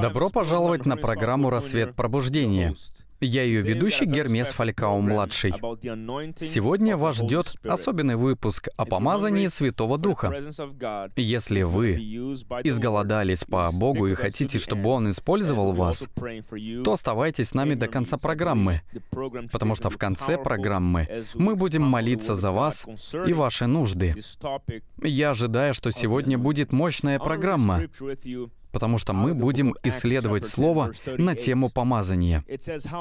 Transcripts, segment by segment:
Добро пожаловать на программу «Рассвет пробуждения». Я ее ведущий Гермес Фалькао-младший. Сегодня вас ждет особенный выпуск о помазании Святого Духа. Если вы изголодались по Богу и хотите, чтобы Он использовал вас, то оставайтесь с нами до конца программы, потому что в конце программы мы будем молиться за вас и ваши нужды. Я ожидаю, что сегодня будет мощная программа потому что мы будем исследовать Слово на тему помазания.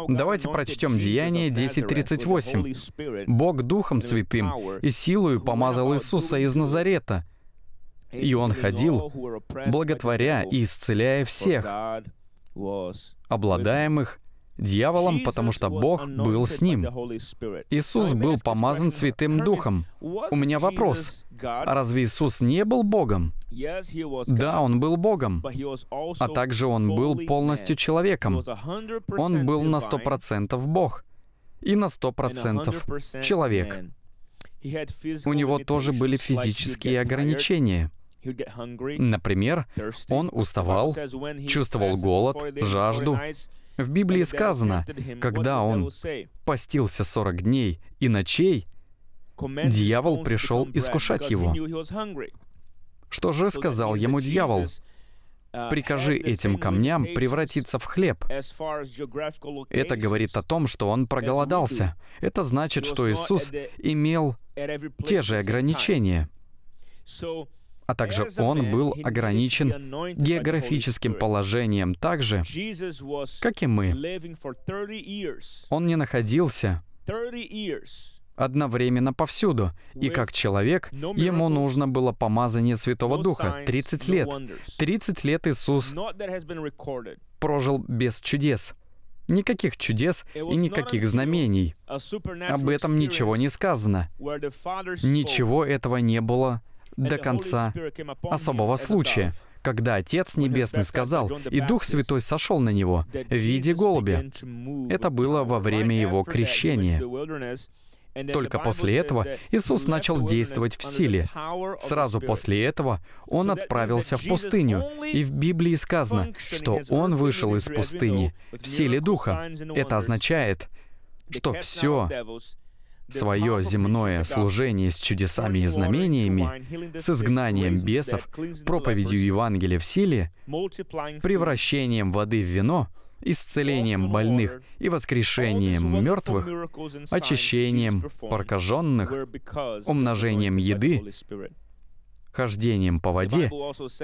Давайте прочтем Деяние 10.38. «Бог Духом Святым и силою помазал Иисуса из Назарета, и Он ходил, благотворя и исцеляя всех, обладаемых дьяволом, потому что Бог был с ним. Иисус был помазан Святым Духом. У меня вопрос. разве Иисус не был Богом? Да, Он был Богом, а также Он был полностью человеком. Он был на сто процентов Бог и на сто процентов человек. У него тоже были физические ограничения. Например, он уставал, чувствовал голод, жажду, в Библии сказано, когда он постился 40 дней и ночей, дьявол пришел искушать его. Что же сказал ему дьявол? «Прикажи этим камням превратиться в хлеб». Это говорит о том, что он проголодался. Это значит, что Иисус имел те же ограничения а также он был ограничен географическим положением так же, как и мы. Он не находился одновременно повсюду, и как человек ему нужно было помазание Святого Духа 30 лет. 30 лет Иисус прожил без чудес. Никаких чудес и никаких знамений. Об этом ничего не сказано. Ничего этого не было до конца особого случая, когда Отец Небесный сказал, и Дух Святой сошел на него в виде голубя. Это было во время его крещения. Только после этого Иисус начал действовать в силе. Сразу после этого Он отправился в пустыню, и в Библии сказано, что Он вышел из пустыни в силе Духа. Это означает, что все, свое земное служение с чудесами и знамениями, с изгнанием бесов, проповедью Евангелия в силе, превращением воды в вино, исцелением больных и воскрешением мертвых, очищением прокаженных, умножением еды, хождением по воде,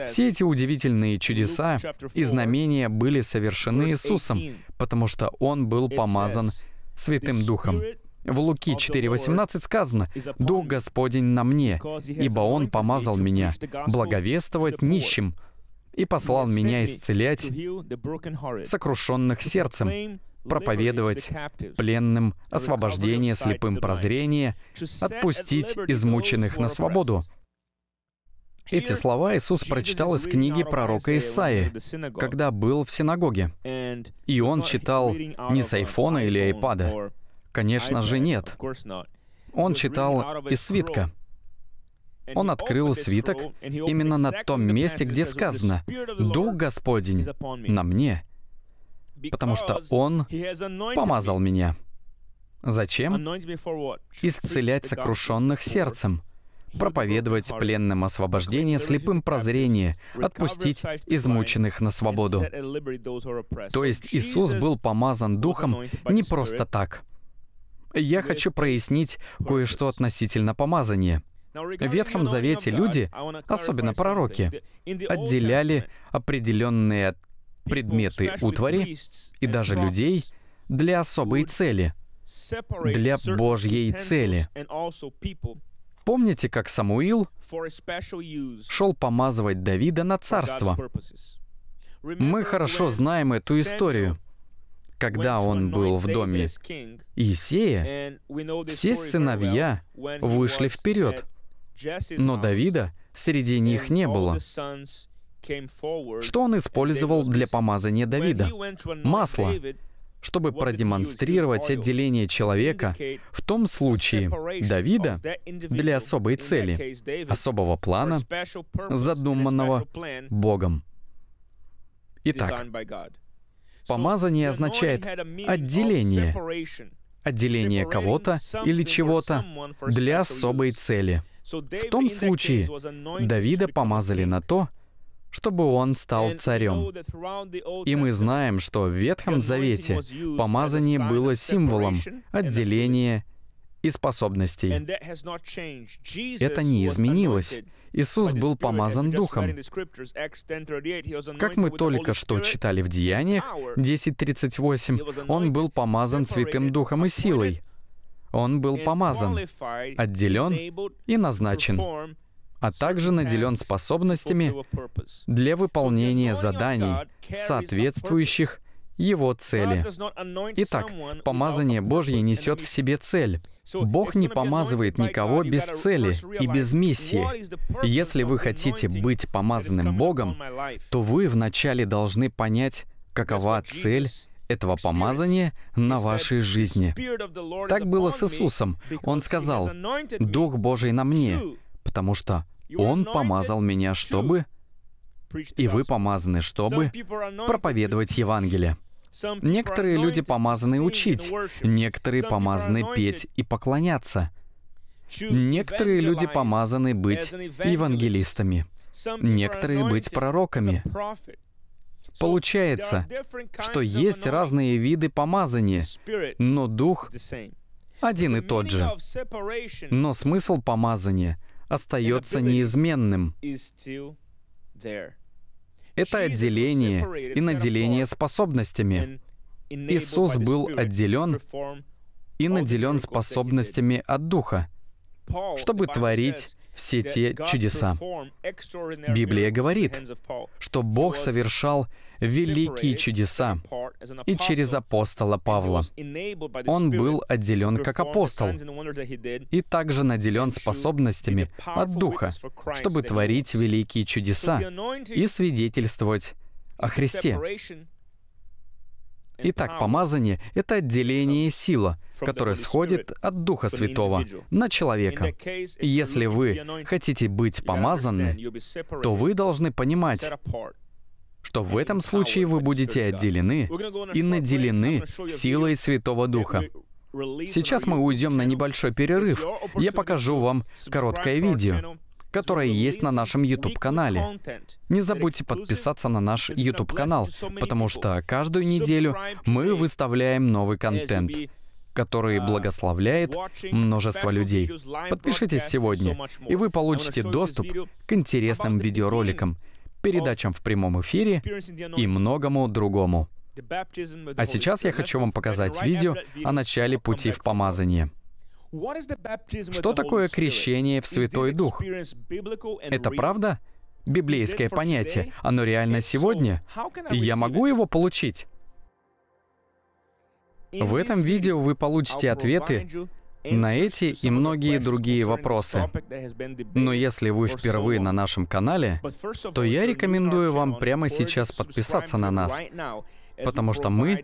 все эти удивительные чудеса и знамения были совершены Иисусом, потому что Он был помазан Святым Духом. В Луки 4.18 сказано, «Дух Господень на мне, ибо Он помазал меня благовествовать нищим и послал меня исцелять сокрушенных сердцем, проповедовать пленным освобождение слепым прозрение, отпустить измученных на свободу». Эти слова Иисус прочитал из книги пророка Исаи, когда был в синагоге. И он читал не с айфона или айпада, Конечно же нет. Он читал из свитка. Он открыл свиток именно на том месте, где сказано «Дух Господень на мне, потому что Он помазал меня». Зачем? Исцелять сокрушенных сердцем, проповедовать пленным освобождение, слепым прозрение, отпустить измученных на свободу. То есть Иисус был помазан Духом не просто так — я хочу прояснить кое-что относительно помазания. В Ветхом Завете люди, особенно пророки, отделяли определенные предметы утвари и даже людей для особой цели, для Божьей цели. Помните, как Самуил шел помазывать Давида на царство? Мы хорошо знаем эту историю когда он был в доме Иисея, все сыновья вышли вперед, но Давида среди них не было. Что он использовал для помазания Давида? Масло, чтобы продемонстрировать отделение человека в том случае Давида для особой цели, особого плана, задуманного Богом. Итак, Помазание означает отделение, отделение кого-то или чего-то для особой цели. В том случае Давида помазали на то, чтобы он стал царем. И мы знаем, что в Ветхом Завете помазание было символом отделения и способностей. Это не изменилось. Иисус был помазан Духом. Как мы только что читали в Деяниях 10.38, Он был помазан Святым Духом и силой. Он был помазан, отделен и назначен, а также наделен способностями для выполнения заданий, соответствующих его цели. Итак, помазание Божье несет в себе цель. Бог не помазывает никого без цели и без миссии. Если вы хотите быть помазанным Богом, то вы вначале должны понять, какова цель этого помазания на вашей жизни. Так было с Иисусом. Он сказал, «Дух Божий на мне, потому что Он помазал меня, чтобы и вы помазаны, чтобы проповедовать Евангелие. Некоторые люди помазаны учить, некоторые помазаны петь и поклоняться. Некоторые люди помазаны быть евангелистами, некоторые быть пророками. Получается, что есть разные виды помазания, но дух один и тот же. Но смысл помазания остается неизменным. Это отделение и наделение способностями. Иисус был отделен и наделен способностями от Духа — чтобы творить все те чудеса. Библия говорит, что Бог совершал великие чудеса и через апостола Павла. Он был отделен как апостол и также наделен способностями от Духа, чтобы творить великие чудеса и свидетельствовать о Христе. Итак, помазание — это отделение сила, которая сходит от Духа Святого на человека. если вы хотите быть помазаны, то вы должны понимать, что в этом случае вы будете отделены и наделены силой Святого Духа. Сейчас мы уйдем на небольшой перерыв. Я покажу вам короткое видео которая есть на нашем YouTube-канале. Не забудьте подписаться на наш YouTube-канал, потому что каждую неделю мы выставляем новый контент который благословляет множество людей. Подпишитесь сегодня, и вы получите доступ к интересным видеороликам, передачам в прямом эфире и многому другому. А сейчас я хочу вам показать видео о начале пути в помазание. Что такое крещение в Святой Дух? Это правда? Библейское понятие. Оно реально сегодня? я могу его получить? В этом видео вы получите ответы на эти и многие другие вопросы. Но если вы впервые на нашем канале, то я рекомендую вам прямо сейчас подписаться на нас потому что мы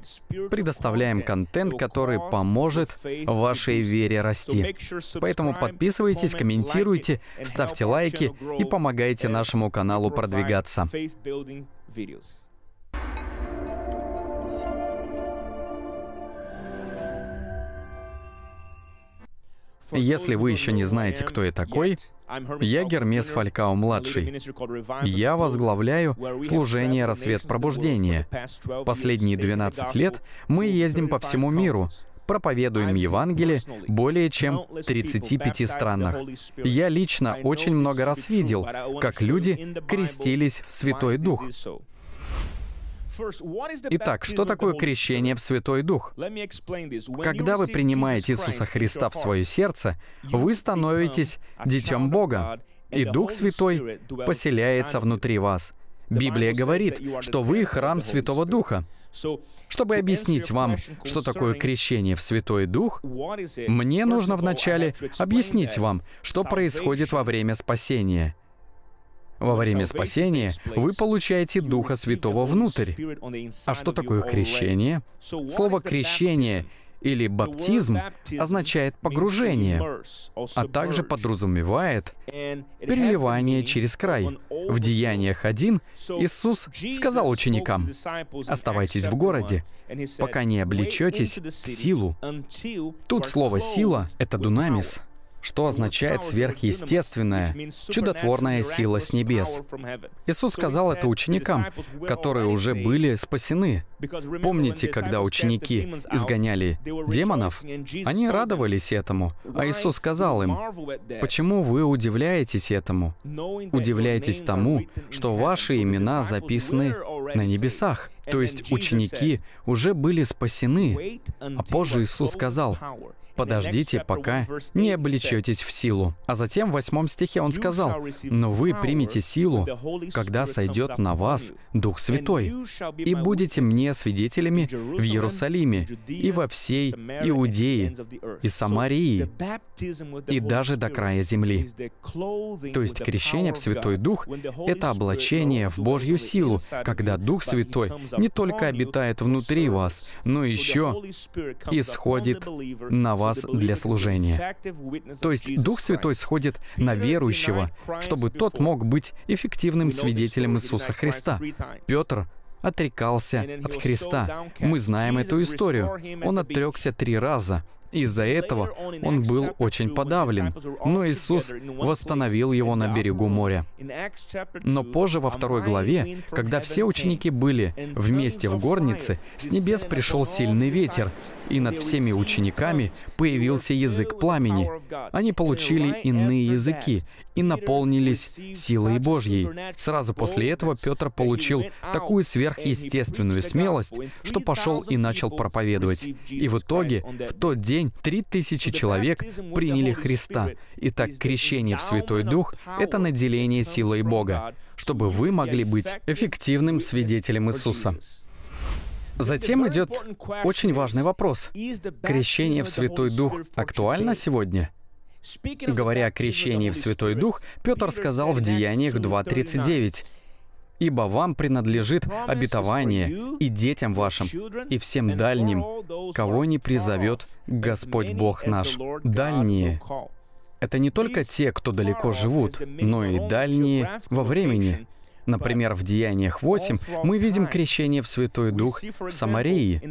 предоставляем контент, который поможет вашей вере расти. Поэтому подписывайтесь, комментируйте, ставьте лайки и помогайте нашему каналу продвигаться. Если вы еще не знаете, кто я такой, я Гермес Фалькао-младший. Я возглавляю служение «Рассвет пробуждения». Последние 12 лет мы ездим по всему миру, проповедуем Евангелие более чем в 35 странах. Я лично очень много раз видел, как люди крестились в Святой Дух. Итак, что такое крещение в Святой Дух? Когда вы принимаете Иисуса Христа в свое сердце, вы становитесь детем Бога, и Дух Святой поселяется внутри вас. Библия говорит, что вы храм Святого Духа. Чтобы объяснить вам, что такое крещение в Святой Дух, мне нужно вначале объяснить вам, что происходит во время спасения — во время спасения вы получаете Духа Святого внутрь. А что такое крещение? Слово «крещение» или «баптизм» означает «погружение», а также подразумевает «переливание через край». В Деяниях 1 Иисус сказал ученикам, «Оставайтесь в городе, пока не облечетесь в силу». Тут слово «сила» — это «дунамис», что означает сверхъестественная, чудотворная сила с небес. Иисус сказал это ученикам, которые уже были спасены. Помните, когда ученики изгоняли демонов? Они радовались этому, а Иисус сказал им, «Почему вы удивляетесь этому? Удивляйтесь тому, что ваши имена записаны на небесах». То есть ученики уже были спасены, а позже Иисус сказал, «Подождите, пока не облечетесь в силу». А затем в восьмом стихе Он сказал, «Но вы примете силу, когда сойдет на вас Дух Святой, и будете мне свидетелями в Иерусалиме и во всей Иудее и Самарии, и даже до края земли». То есть крещение в Святой Дух — это облачение в Божью силу, когда Дух Святой не только обитает внутри вас, но еще исходит на вас для служения. То есть Дух Святой сходит на верующего, чтобы тот мог быть эффективным свидетелем Иисуса Христа. Петр отрекался от Христа. Мы знаем эту историю. Он отрекся три раза. Из-за этого он был очень подавлен, но Иисус восстановил его на берегу моря. Но позже во второй главе, когда все ученики были вместе в горнице, с небес пришел сильный ветер, и над всеми учениками появился язык пламени. Они получили иные языки и наполнились силой Божьей. Сразу после этого Петр получил такую сверхъестественную смелость, что пошел и начал проповедовать. И в итоге в тот день день 3000 человек приняли Христа. Итак, крещение в Святой Дух — это наделение силой Бога, чтобы вы могли быть эффективным свидетелем Иисуса. Затем идет очень важный вопрос. Крещение в Святой Дух актуально сегодня? Говоря о крещении в Святой Дух, Петр сказал в Деяниях 2.39, ибо вам принадлежит обетование и детям вашим, и всем дальним, кого не призовет Господь Бог наш». Дальние — это не только те, кто далеко живут, но и дальние во времени. Например, в Деяниях 8 мы видим крещение в Святой Дух в Самарии,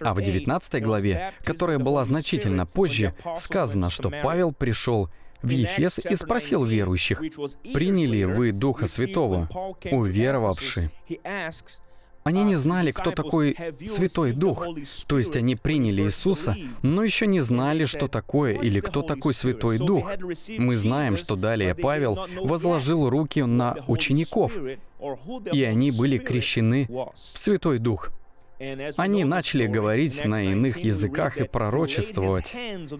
а в 19 главе, которая была значительно позже, сказано, что Павел пришел в Ефес и спросил верующих, «Приняли вы Духа Святого, уверовавши?» Они не знали, кто такой Святой Дух. То есть они приняли Иисуса, но еще не знали, что такое или кто такой Святой Дух. Мы знаем, что далее Павел возложил руки на учеников, и они были крещены в Святой Дух. Они начали говорить на иных языках и пророчествовать.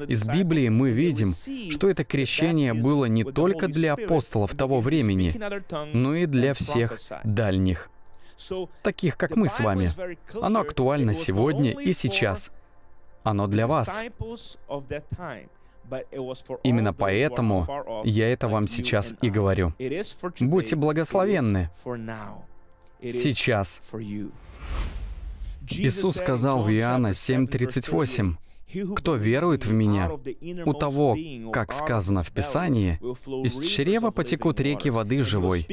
Из Библии мы видим, что это крещение было не только для апостолов того времени, но и для всех дальних, таких как мы с вами. Оно актуально сегодня и сейчас. Оно для вас. Именно поэтому я это вам сейчас и говорю. Будьте благословенны сейчас. Иисус сказал в Иоанна 7:38, «Кто верует в Меня, у того, как сказано в Писании, из чрева потекут реки воды живой».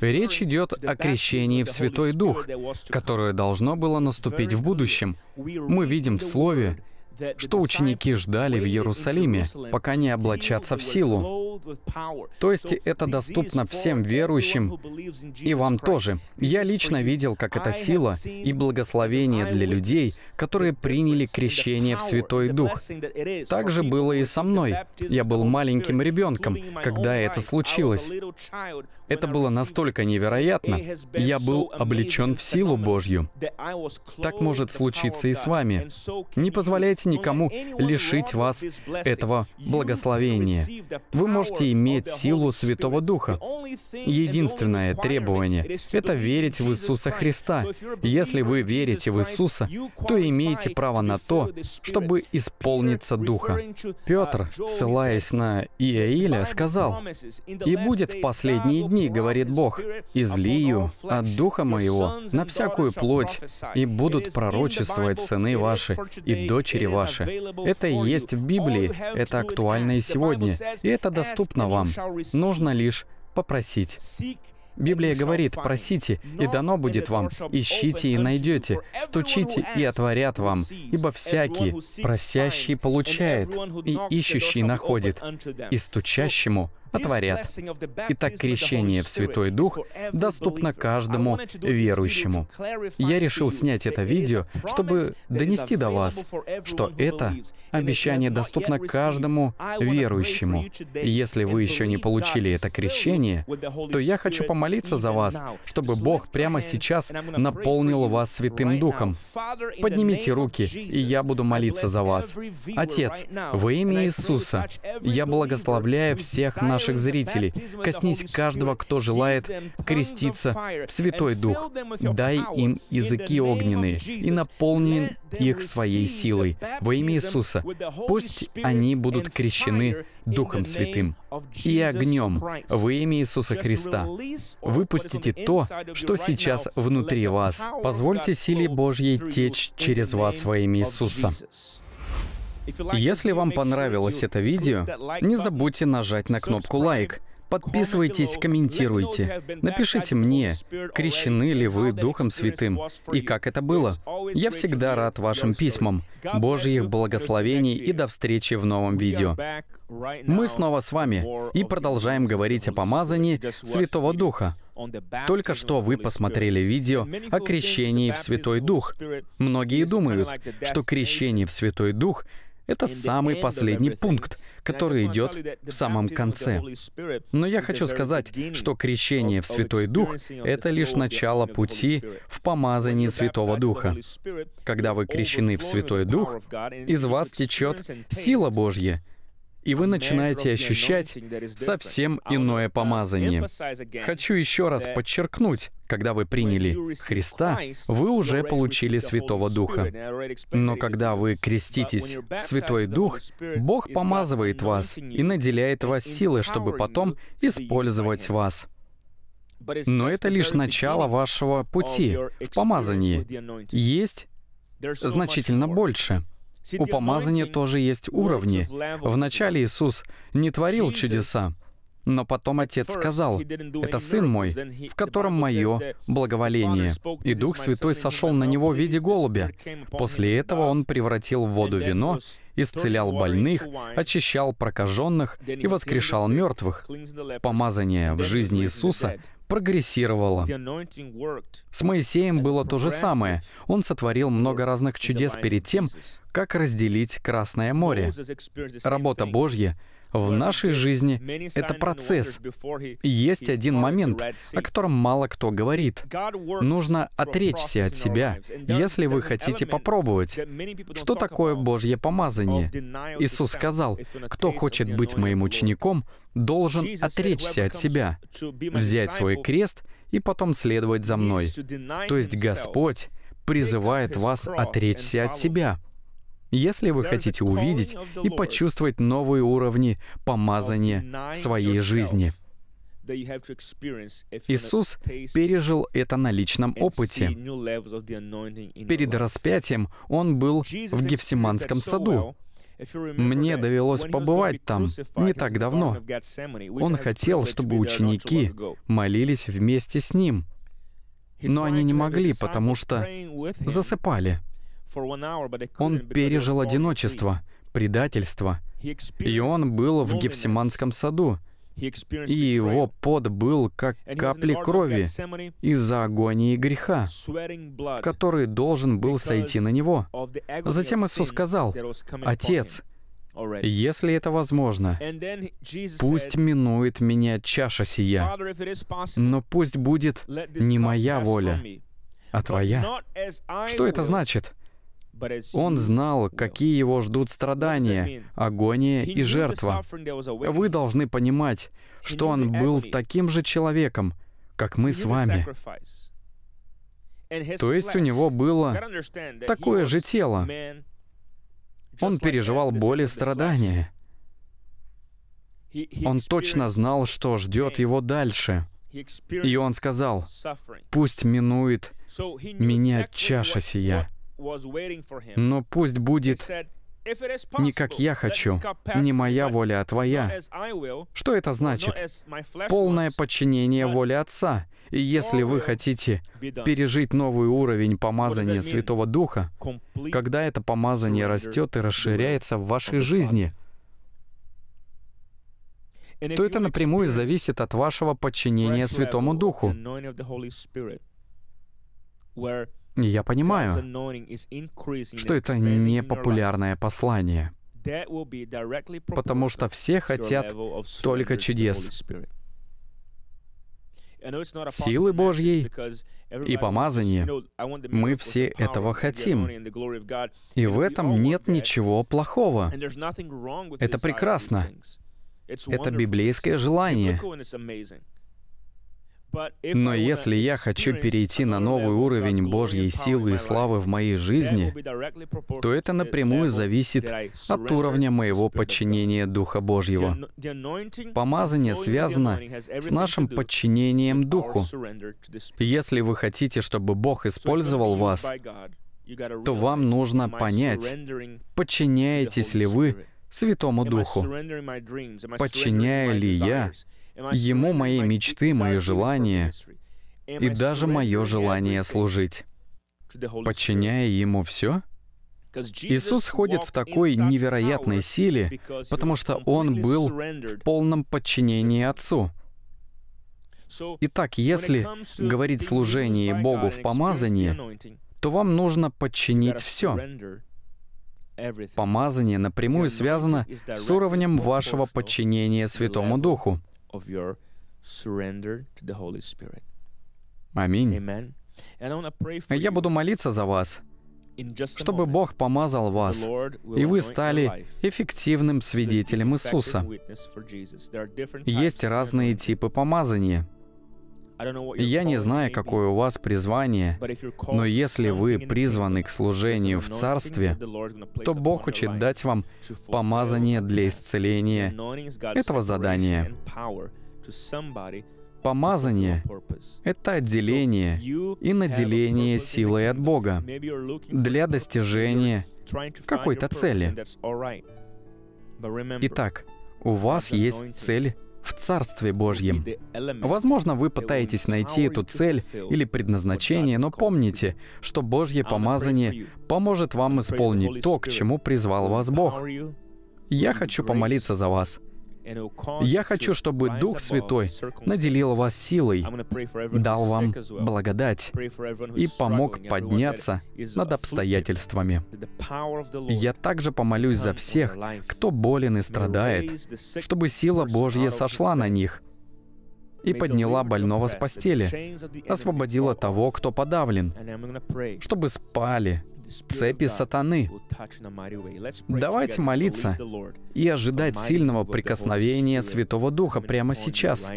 Речь идет о крещении в Святой Дух, которое должно было наступить в будущем. Мы видим в Слове, что ученики ждали в Иерусалиме, пока не облачатся в силу. То есть это доступно всем верующим и вам тоже. Я лично видел, как эта сила и благословение для людей, которые приняли крещение в Святой Дух. Так же было и со мной. Я был маленьким ребенком, когда это случилось. Это было настолько невероятно. Я был облечен в силу Божью. Так может случиться и с вами. Не позволяйте никому лишить вас этого благословения. Вы можете иметь силу Святого Духа. Единственное требование — это верить в Иисуса Христа. Если вы верите в Иисуса, то имеете право на то, чтобы исполниться Духа. Петр, ссылаясь на Иаиля, сказал, «И будет в последние дни, говорит Бог, излию от Духа Моего на всякую плоть, и будут пророчествовать сыны ваши и дочери ваши, ваши. Это и есть в Библии, это актуально и сегодня, и это доступно вам. Нужно лишь попросить. Библия говорит, просите, и дано будет вам, ищите и найдете, стучите и отворят вам, ибо всякий, просящий получает, и ищущий находит, и стучащему отворят. Итак, крещение в Святой Дух доступно каждому верующему. Я решил снять это видео, чтобы донести до вас, что это обещание доступно каждому верующему. если вы еще не получили это крещение, то я хочу помолиться за вас, чтобы Бог прямо сейчас наполнил вас Святым Духом. Поднимите руки, и я буду молиться за вас. Отец, во имя Иисуса, я благословляю всех нас наших зрителей. Коснись каждого, кто желает креститься в Святой Дух. Дай им языки огненные и наполни их своей силой. Во имя Иисуса. Пусть они будут крещены Духом Святым и огнем во имя Иисуса Христа. Выпустите то, что сейчас внутри вас. Позвольте силе Божьей течь через вас во имя Иисуса. Если вам понравилось это видео, не забудьте нажать на кнопку «Лайк», Подписывайтесь, комментируйте. Напишите мне, крещены ли вы Духом Святым и как это было. Я всегда рад вашим письмам. Божьих благословений и до встречи в новом видео. Мы снова с вами и продолжаем говорить о помазании Святого Духа. Только что вы посмотрели видео о крещении в Святой Дух. Многие думают, что крещение в Святой Дух — это самый последний пункт, который идет в самом конце. Но я хочу сказать, что крещение в Святой Дух — это лишь начало пути в помазании Святого Духа. Когда вы крещены в Святой Дух, из вас течет сила Божья — и вы начинаете ощущать совсем иное помазание. Хочу еще раз подчеркнуть, когда вы приняли Христа, вы уже получили Святого Духа. Но когда вы креститесь в Святой Дух, Бог помазывает вас и наделяет вас силой, чтобы потом использовать вас. Но это лишь начало вашего пути в помазании. Есть значительно больше — у помазания тоже есть уровни. Вначале Иисус не творил чудеса, но потом отец сказал, «Это сын мой, в котором мое благоволение». И Дух Святой сошел на него в виде голубя. После этого он превратил в воду вино, исцелял больных, очищал прокаженных и воскрешал мертвых. Помазание в жизни Иисуса Прогрессировала. С Моисеем было то же самое. Он сотворил много разных чудес перед тем, как разделить Красное море. Работа Божья — в нашей жизни это процесс. Есть один момент, о котором мало кто говорит. Нужно отречься от себя, если вы хотите попробовать. Что такое Божье помазание? Иисус сказал, кто хочет быть моим учеником, должен отречься от себя, взять свой крест и потом следовать за мной. То есть Господь призывает вас отречься от себя, если вы хотите увидеть и почувствовать новые уровни помазания в своей жизни. Иисус пережил это на личном опыте. Перед распятием он был в Гефсиманском саду. Мне довелось побывать там не так давно. Он хотел, чтобы ученики молились вместе с ним, но они не могли, потому что засыпали. Он пережил одиночество, предательство, и он был в Гефсиманском саду, и его пот был как капли крови из-за агонии греха, который должен был сойти на него. Затем Иисус сказал, «Отец, если это возможно, пусть минует меня чаша сия, но пусть будет не моя воля, а твоя. Что это значит? Он знал, какие его ждут страдания, агония и жертва. Вы должны понимать, что он был таким же человеком, как мы с вами. То есть у него было такое же тело. Он переживал боль и страдания. Он точно знал, что ждет его дальше. И он сказал, «Пусть минует меня чаша сия». Но пусть будет не как я хочу, не моя воля, а твоя. Что это значит? Полное подчинение воле Отца. И если вы хотите пережить новый уровень помазания Святого Духа, когда это помазание растет и расширяется в вашей жизни, то это напрямую зависит от вашего подчинения Святому Духу я понимаю, что это не популярное послание, потому что все хотят только чудес, силы Божьей и помазания. Мы все этого хотим. И в этом нет ничего плохого. Это прекрасно. Это библейское желание. Но если я хочу перейти на новый уровень Божьей силы и славы в моей жизни, то это напрямую зависит от уровня моего подчинения Духа Божьего. Помазание связано с нашим подчинением Духу. Если вы хотите, чтобы Бог использовал вас, то вам нужно понять, подчиняетесь ли вы Святому Духу? Подчиняю ли я Ему мои мечты, мои желания и даже мое желание служить? Подчиняя Ему все? Иисус ходит в такой невероятной силе, потому что Он был в полном подчинении Отцу. Итак, если говорить служение Богу в помазании, то вам нужно подчинить все. Помазание напрямую связано с уровнем вашего подчинения Святому Духу. Аминь. Я буду молиться за вас, чтобы Бог помазал вас, и вы стали эффективным свидетелем Иисуса. Есть разные типы помазания — я не знаю, какое у вас призвание, но если вы призваны к служению в Царстве, то Бог хочет дать вам помазание для исцеления этого задания. Помазание — это отделение и наделение силой от Бога для достижения какой-то цели. Итак, у вас есть цель в Царстве Божьем. Возможно, вы пытаетесь найти эту цель или предназначение, но помните, что Божье помазание поможет вам исполнить то, к чему призвал вас Бог. Я хочу помолиться за вас. Я хочу, чтобы Дух Святой наделил вас силой, дал вам благодать и помог подняться над обстоятельствами. Я также помолюсь за всех, кто болен и страдает, чтобы сила Божья сошла на них и подняла больного с постели, освободила того, кто подавлен, чтобы спали цепи сатаны. Давайте молиться и ожидать сильного прикосновения Святого Духа прямо сейчас.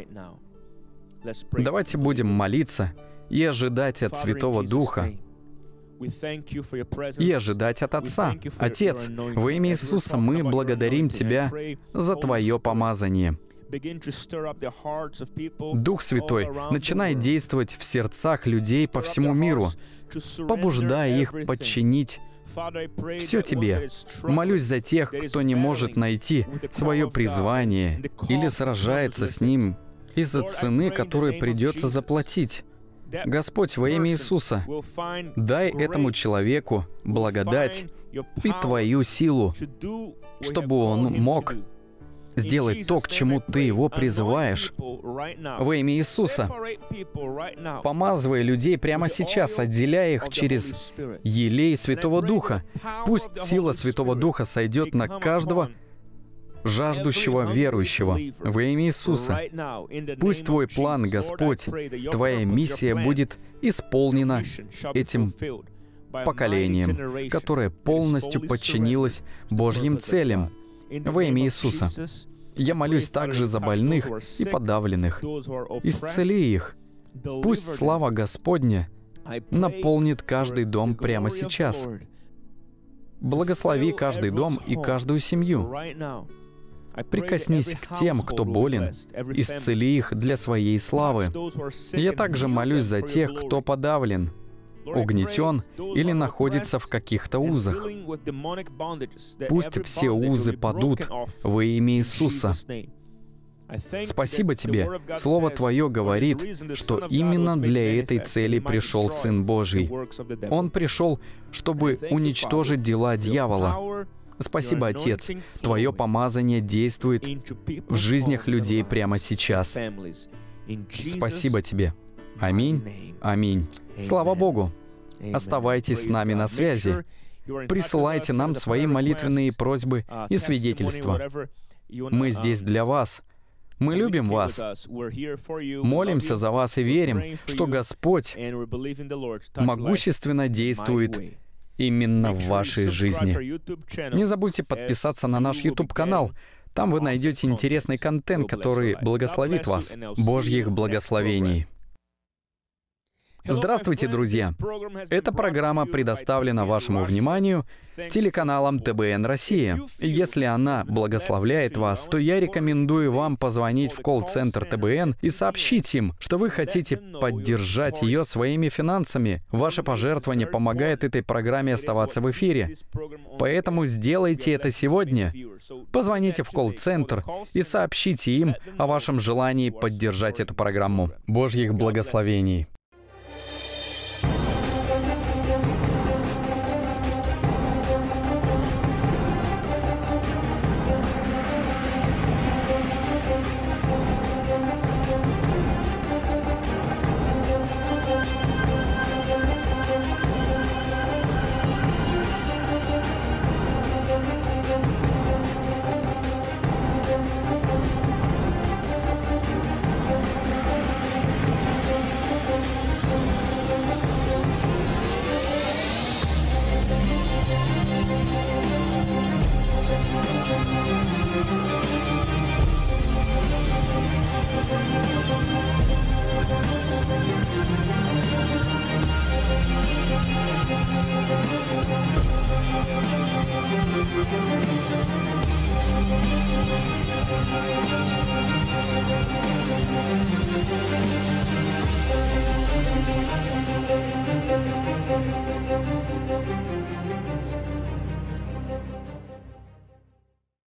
Давайте будем молиться и ожидать от Святого Духа и ожидать от Отца. Отец, во имя Иисуса мы благодарим Тебя за Твое помазание. Дух Святой, начинает действовать в сердцах людей по всему миру, побуждая их подчинить все тебе. Молюсь за тех, кто не может найти свое призвание или сражается с ним из-за цены, которую придется заплатить. Господь, во имя Иисуса, дай этому человеку благодать и Твою силу, чтобы он мог Сделай то, к чему ты его призываешь во имя Иисуса. Помазывай людей прямо сейчас, отделяя их через елей Святого Духа. Пусть сила Святого Духа сойдет на каждого, жаждущего верующего во имя Иисуса. Пусть Твой план, Господь, Твоя миссия будет исполнена этим поколением, которое полностью подчинилось Божьим целям во имя Иисуса. Я молюсь также за больных и подавленных. Исцели их. Пусть слава Господня наполнит каждый дом прямо сейчас. Благослови каждый дом и каждую семью. Прикоснись к тем, кто болен, исцели их для своей славы. Я также молюсь за тех, кто подавлен, угнетен или находится в каких-то узах. Пусть все узы падут во имя Иисуса. Спасибо тебе. Слово Твое говорит, что именно для этой цели пришел Сын Божий. Он пришел, чтобы уничтожить дела дьявола. Спасибо, Отец. Твое помазание действует в жизнях людей прямо сейчас. Спасибо тебе. Аминь. Аминь. Слава Богу! Оставайтесь с нами uh, на связи. Присылайте нам свои молитвенные просьбы uh, и свидетельства. Мы uh, здесь для вас. Мы любим вас, молимся за вас и верим, что Господь могущественно действует именно в вашей жизни. Не забудьте подписаться на наш YouTube-канал. Там вы найдете интересный контент, который благословит вас. Божьих благословений! Здравствуйте, друзья! Эта программа предоставлена вашему вниманию телеканалом ТБН Россия. Если она благословляет вас, то я рекомендую вам позвонить в колл-центр ТБН и сообщить им, что вы хотите поддержать ее своими финансами. Ваше пожертвование помогает этой программе оставаться в эфире. Поэтому сделайте это сегодня. Позвоните в колл-центр и сообщите им о вашем желании поддержать эту программу. Божьих благословений!